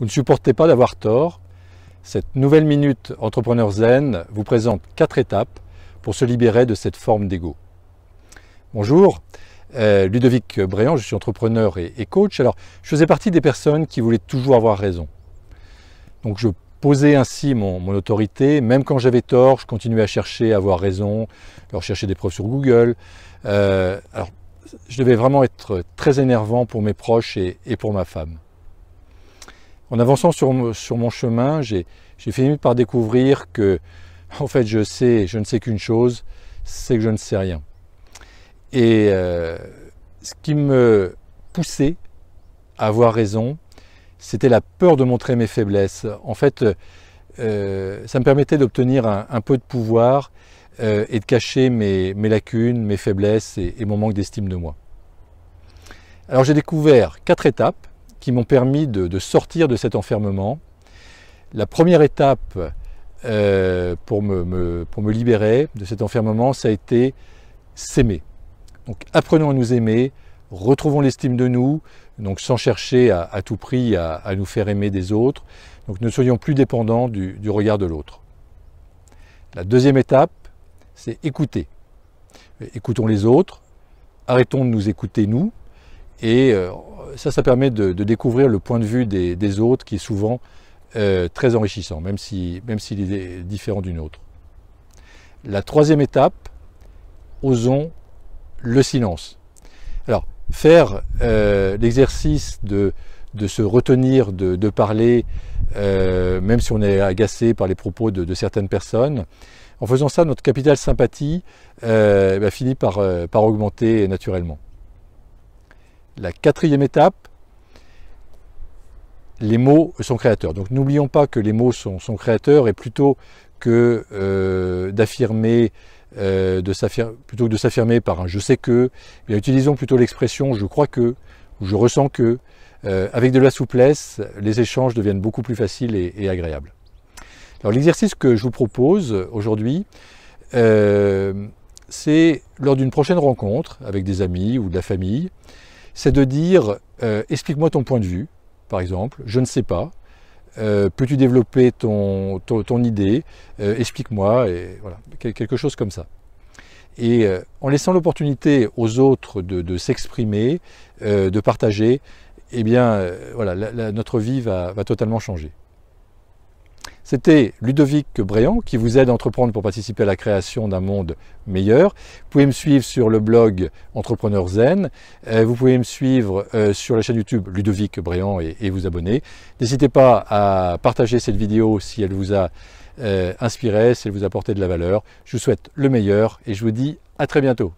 Vous ne supportez pas d'avoir tort. Cette nouvelle minute Entrepreneur Zen vous présente quatre étapes pour se libérer de cette forme d'ego. Bonjour, euh, Ludovic Bréant, je suis entrepreneur et, coach. Alors, je faisais partie des personnes qui voulaient toujours avoir raison. Donc, je posais ainsi mon, autorité. Même quand j'avais tort, je continuais à chercher à avoir raison, à rechercher des preuves sur Google. Euh, alors, je devais vraiment être très énervant pour mes proches et pour ma femme. En avançant sur, mon chemin, j'ai fini par découvrir que, en fait, je sais, je ne sais qu'une chose, c'est que je ne sais rien. Et euh, ce qui me poussait à avoir raison, c'était la peur de montrer mes faiblesses. En fait, euh, ça me permettait d'obtenir un, peu de pouvoir euh, et de cacher mes, lacunes, mes faiblesses et mon manque d'estime de moi. Alors j'ai découvert quatre étapes qui m'ont permis de, sortir de cet enfermement. La première étape euh, pour, me, libérer de cet enfermement, ça a été s'aimer. Donc apprenons à nous aimer, retrouvons l'estime de nous, donc sans chercher à, tout prix à, nous faire aimer des autres. Donc ne soyons plus dépendants du regard de l'autre. La deuxième étape, c'est écouter. Écoutons les autres, arrêtons de nous écouter nous, et euh, ça, ça permet de, découvrir le point de vue des, autres qui est souvent euh, très enrichissant, même s'il si, même est différent d'une autre. La troisième étape, osons le silence. Alors, faire euh, l'exercice de, se retenir, de, parler, même si on est agacé par les propos de, certaines personnes, en faisant ça, notre capital sympathie bah, finit par, par augmenter naturellement la quatrième étape, les mots sont créateurs. Donc n'oublions pas que les mots sont, créateurs et plutôt que euh, d'affirmer, euh, plutôt que de s'affirmer par un je sais que, eh utilisons plutôt l'expression je crois que ou je ressens que. Euh, avec de la souplesse, les échanges deviennent beaucoup plus faciles et, et agréables. Alors l'exercice que je vous propose aujourd'hui, c'est lors d'une prochaine rencontre avec des amis ou de la famille, c'est de dire euh, explique-moi ton point de vue, par exemple, je ne sais pas, euh, peux-tu développer ton, idée, euh, explique-moi, et voilà, quelque chose comme ça. Et en laissant l'opportunité aux autres de, s'exprimer, de partager, eh bien, voilà, notre vie va totalement changer. C'était Ludovic Bréant qui vous aide à entreprendre pour participer à la création d'un monde meilleur. Vous pouvez me suivre sur le blog Entrepreneur Zen. Euh, vous pouvez me suivre euh, sur la chaîne YouTube Ludovic Bréant et vous abonner. N'hésitez pas à partager cette vidéo si elle vous a euh, inspiré, si elle vous a apporté de la valeur. Je vous souhaite le meilleur et je vous dis à très bientôt.